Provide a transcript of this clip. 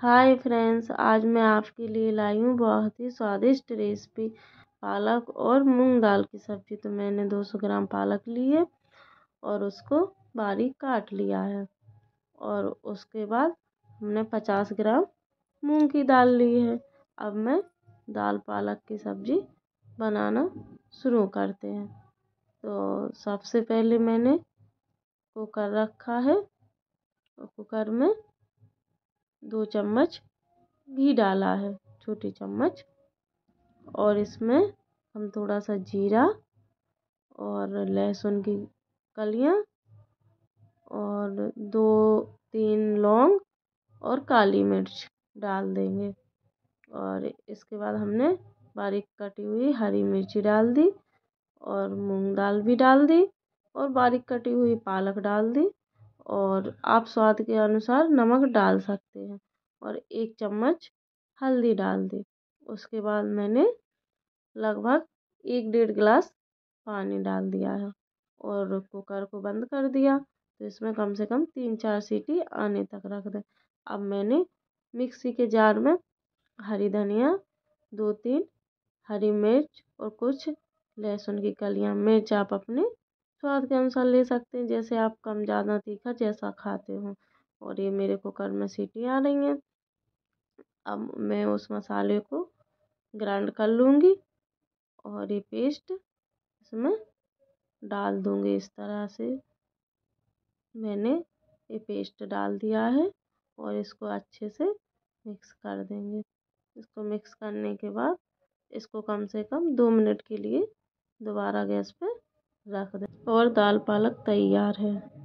hi friends आज मैं आपके लिए लाई हूँ बहुत ही स्वादिष्ट रेसिपी पालक और मूंग दाल की सब्ज़ी तो मैंने 200 ग्राम पालक ली है और उसको बारीक काट लिया है और उसके बाद हमने 50 ग्राम मूंग की दाल ली है अब मैं दाल पालक की सब्ज़ी बनाना शुरू करते हैं तो सबसे पहले मैंने कुकर रखा है कुकर में दो चम्मच घी डाला है छोटी चम्मच और इसमें हम थोड़ा सा जीरा और लहसुन की कलियाँ और दो तीन लौंग और काली मिर्च डाल देंगे और इसके बाद हमने बारीक कटी हुई हरी मिर्ची डाल दी और मूंग दाल भी डाल दी और बारीक कटी हुई पालक डाल दी और आप स्वाद के अनुसार नमक डाल सकते हैं और एक चम्मच हल्दी डाल दी उसके बाद मैंने लगभग एक डेढ़ गिलास पानी डाल दिया है और कुकर को बंद कर दिया तो इसमें कम से कम तीन चार सीटी आने तक रख दें अब मैंने मिक्सी के जार में हरी धनिया दो तीन हरी मिर्च और कुछ लहसुन की कलियां मिर्च आप अपने स्वाद के अनुसार ले सकते हैं जैसे आप कम ज़्यादा तीखा जैसा खाते हो और ये मेरे कुकर में सीटी आ रही हैं अब मैं उस मसाले को ग्राइंड कर लूँगी और ये पेस्ट इसमें डाल दूँगी इस तरह से मैंने ये पेस्ट डाल दिया है और इसको अच्छे से मिक्स कर देंगे इसको मिक्स करने के बाद इसको कम से कम दो मिनट के लिए दोबारा गैस पर रख और दाल पालक तैयार है